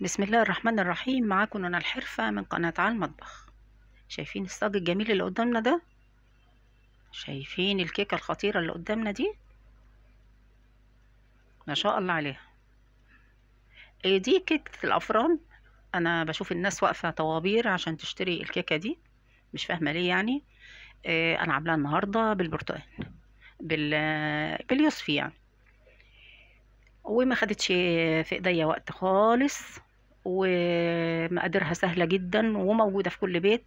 بسم الله الرحمن الرحيم معاكم انا الحرفة من قناة على المطبخ شايفين الصاج الجميل اللي قدامنا ده شايفين الكيكة الخطيرة اللي قدامنا دي ما شاء الله عليها إيه دي كيكة الافران انا بشوف الناس واقفة طوابير عشان تشتري الكيكة دي مش فاهمة ليه يعني إيه، انا عاملاها النهاردة بالبرتقال بال... باليوسفي يعني وما خدتش في ايديا وقت خالص ومقاديرها سهلة جدا وموجودة في كل بيت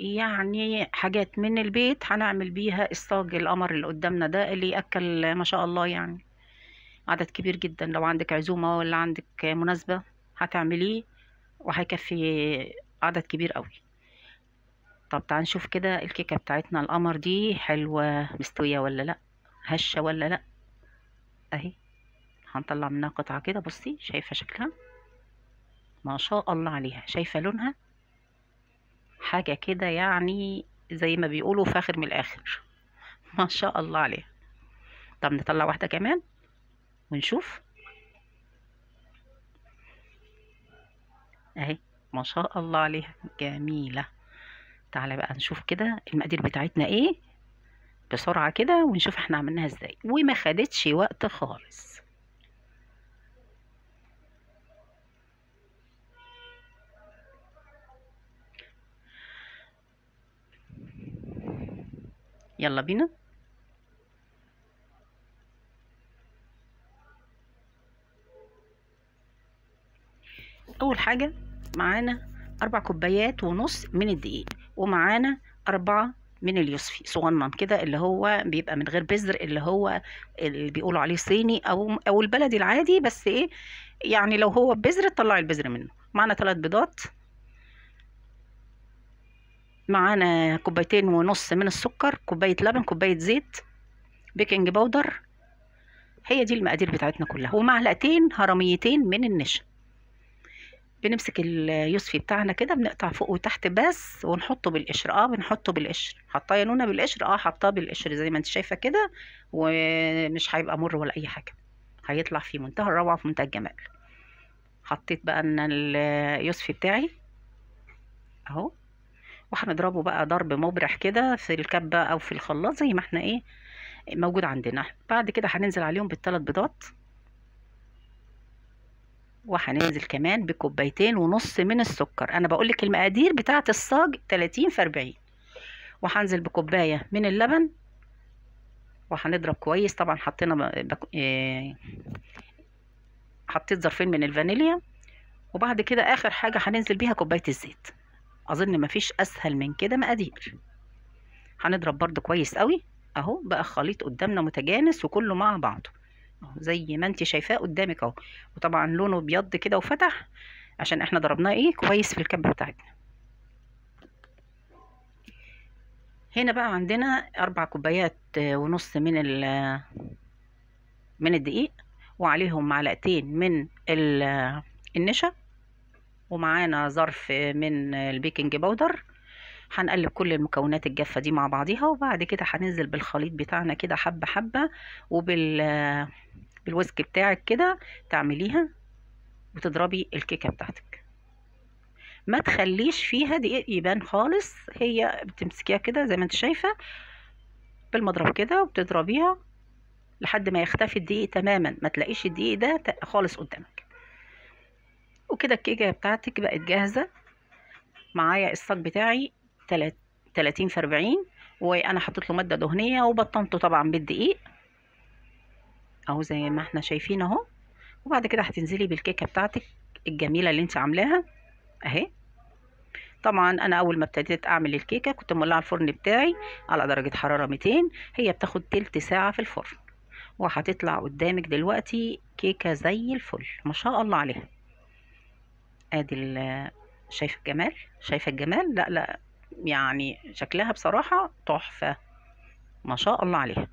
يعني حاجات من البيت هنعمل بيها الصاج القمر اللي قدامنا ده اللي يأكل ما شاء الله يعني عدد كبير جدا لو عندك عزومة ولا عندك مناسبة هتعمليه وهيكفي عدد كبير قوي طب تعال نشوف كده الكيكة بتاعتنا القمر دي حلوة مستوية ولا لأ هشة ولا لأ اهي هنطلع منها قطعة كده بصي شايفة شكلها ما شاء الله عليها شايفة لونها حاجة كده يعني زي ما بيقولوا فاخر من الآخر ما شاء الله عليها طب نطلع واحدة كمان ونشوف اهي ما شاء الله عليها جميلة تعالى بقى نشوف كده المقادير بتاعتنا ايه بسرعة كده ونشوف احنا عملناها ازاي وما خدتش وقت خالص يلا بينا اول حاجه معانا اربع كوبايات ونص من الدقيق ومعانا اربعه من اليوسفي صغنن كده اللي هو بيبقى من غير بذر اللي هو اللي بيقولوا عليه صيني او او البلدي العادي بس ايه يعني لو هو بذر تطلعي البذر منه معانا ثلاث بيضات معانا كوبايتين ونص من السكر كوباية لبن كوباية زيت بيكنج باودر هي دي المقادير بتاعتنا كلها ومعلقتين هرميتين من النشا بنمسك اليوسفي بتاعنا كده بنقطع فوق وتحت بس ونحطه بالقشر اه بنحطه بالقشر حطاه يا نونا بالقشر اه حطاه بالقشر زي ما انت شايفه كده ومش هيبقى مر ولا اي حاجه هيطلع في منتهى الروعه في منتهى الجمال حطيت بقى ان اليوسفي بتاعي اهو وهنضربه بقى ضرب مبرح كده في الكبة او في الخلاط زي ما احنا ايه موجود عندنا بعد كده هننزل عليهم بالثلاث بيضات وهننزل كمان بكوبايتين ونص من السكر انا بقول لك المقادير بتاعه الصاج 30 في 40 وهنزل بكوبايه من اللبن وهنضرب كويس طبعا حطينا بك... إيه... حطيت ظرفين من الفانيليا وبعد كده اخر حاجه هننزل بيها كوبايه الزيت اظن مفيش اسهل من كده مقادير هنضرب برضو كويس قوي اهو بقى الخليط قدامنا متجانس وكله مع بعضه زي ما انت شايفاه قدامك اهو وطبعا لونه ابيض كده وفتح عشان احنا ضربناه ايه كويس في الكبه بتاعتنا هنا بقى عندنا اربع كوبايات ونص من ال من الدقيق وعليهم معلقتين من النشا ومعانا ظرف من البيكنج باودر هنقلب كل المكونات الجافة دي مع بعضيها وبعد كده هننزل بالخليط بتاعنا كده حبة حبة وبال بالوسك بتاعك كده تعمليها وتضربي الكيكة بتاعتك ما تخليش فيها دقيق يبان خالص هي بتمسكيها كده زي ما انت شايفة بالمضرب كده وبتضربيها لحد ما يختفي الدقيق تماما ما تلاقيش الدقيق ده خالص قدامك وكده الكيكه بتاعتك بقت جاهزه معايا الصاج بتاعي 30 في 40 وانا حطيت له ماده دهنيه وبطنته طبعا بالدقيق اهو زي ما احنا شايفين اهو وبعد كده هتنزلي بالكيكه بتاعتك الجميله اللي انت عاملاها اهي طبعا انا اول ما ابتديت اعمل الكيكه كنت مولعه الفرن بتاعي على درجه حراره 200 هي بتاخد تلت ساعه في الفرن وهتطلع قدامك دلوقتي كيكه زي الفل ما شاء الله عليها ادي شايفه الجمال شايفه الجمال لا لا يعني شكلها بصراحه تحفه ما شاء الله عليها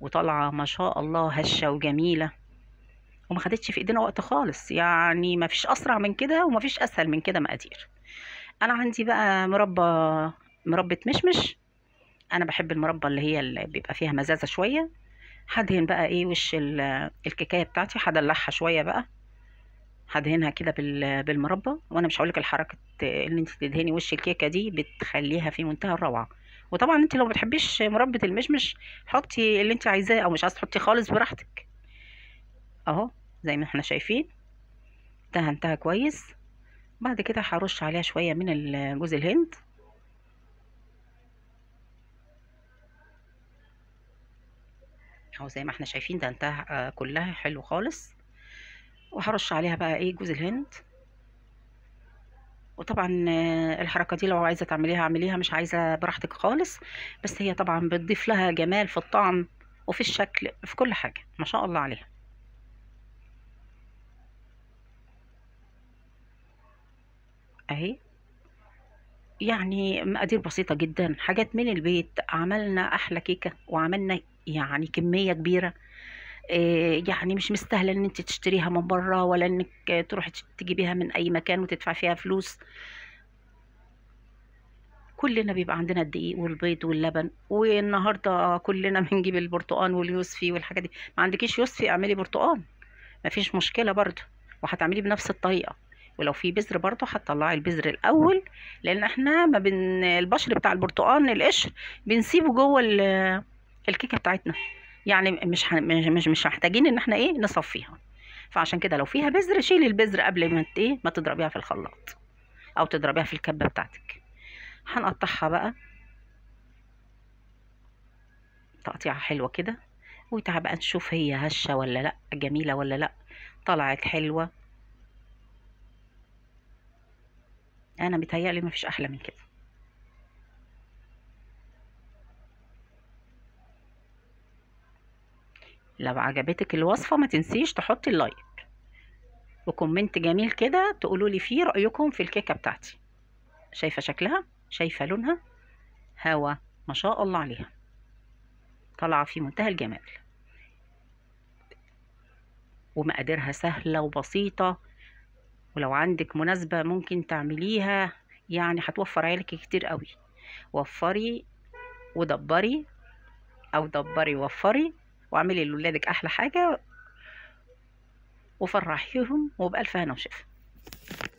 وطالعه ما شاء الله هشه وجميله وما خدتش في ايدينا وقت خالص يعني ما فيش اسرع من كده وما فيش اسهل من كده مقادير انا عندي بقى مربى مربى مشمش انا بحب المربى اللي هي اللي بيبقى فيها مزازه شويه هدهن بقى ايه وش الكيكايه بتاعتي هدلعها شويه بقى هدهنها كده بالمربى وانا مش هقولك الحركه اللي انت تدهني وش الكيكه دي بتخليها في منتهى الروعه وطبعا انت لو ما بتحبيش مربى المشمش حطي اللي انت عايزاه او مش عايز تحطي خالص براحتك اهو زي ما احنا شايفين دهنتها كويس بعد كده هرش عليها شويه من جوز الهند اهو زي ما احنا شايفين دهنتها آه، كلها حلو خالص وهرش عليها بقى ايه جوز الهند وطبعا آه، الحركة دي لو عايزة تعمليها اعمليها مش عايزة براحتك خالص بس هي طبعا بتضيف لها جمال في الطعم وفي الشكل في كل حاجة ما شاء الله عليها اهي يعني مقادير بسيطة جدا حاجات من البيت عملنا أحلى كيكة وعملنا يعني كمية كبيرة آه، يعني مش مستاهله ان انت تشتريها من بره ولا انك تروحي تجيبيها من اي مكان وتدفع فيها فلوس كلنا بيبقى عندنا الدقيق والبيض واللبن والنهارده كلنا بنجيب البرتقال واليوسفي والحاجات دي ما عندكيش يوسفي اعملي برتقال مفيش مشكله برده وهتعمليه بنفس الطريقه ولو في بذر برده هتطلعي البذر الاول لان احنا ما بين البشر بتاع البرتقال القشر بنسيبه جوه الكيكه بتاعتنا يعني مش مش مش محتاجين ان احنا ايه نصفيها فعشان كده لو فيها بذر شيلي البذر قبل ما ايه ما تضربيها في الخلاط او تضربيها في الكبه بتاعتك هنقطعها بقى تقطيعه حلوه كده وتعب بقى نشوف هي هشه ولا لا جميله ولا لا طلعت حلوه انا متهيألي مفيش احلى من كده لو عجبتك الوصفة ما تنسيش تحطي اللايك وكومنت جميل كده تقولوا لي فيه رأيكم في الكيكة بتاعتي شايفة شكلها شايفة لونها هوا ما شاء الله عليها طالعة في منتهى الجمال ومقاديرها سهلة وبسيطة ولو عندك مناسبة ممكن تعمليها يعني هتوفر عليك كتير قوي وفري ودبري او دبري وفري واعملي لولادك احلى حاجه وفرحيهم وبالف هنا وشفا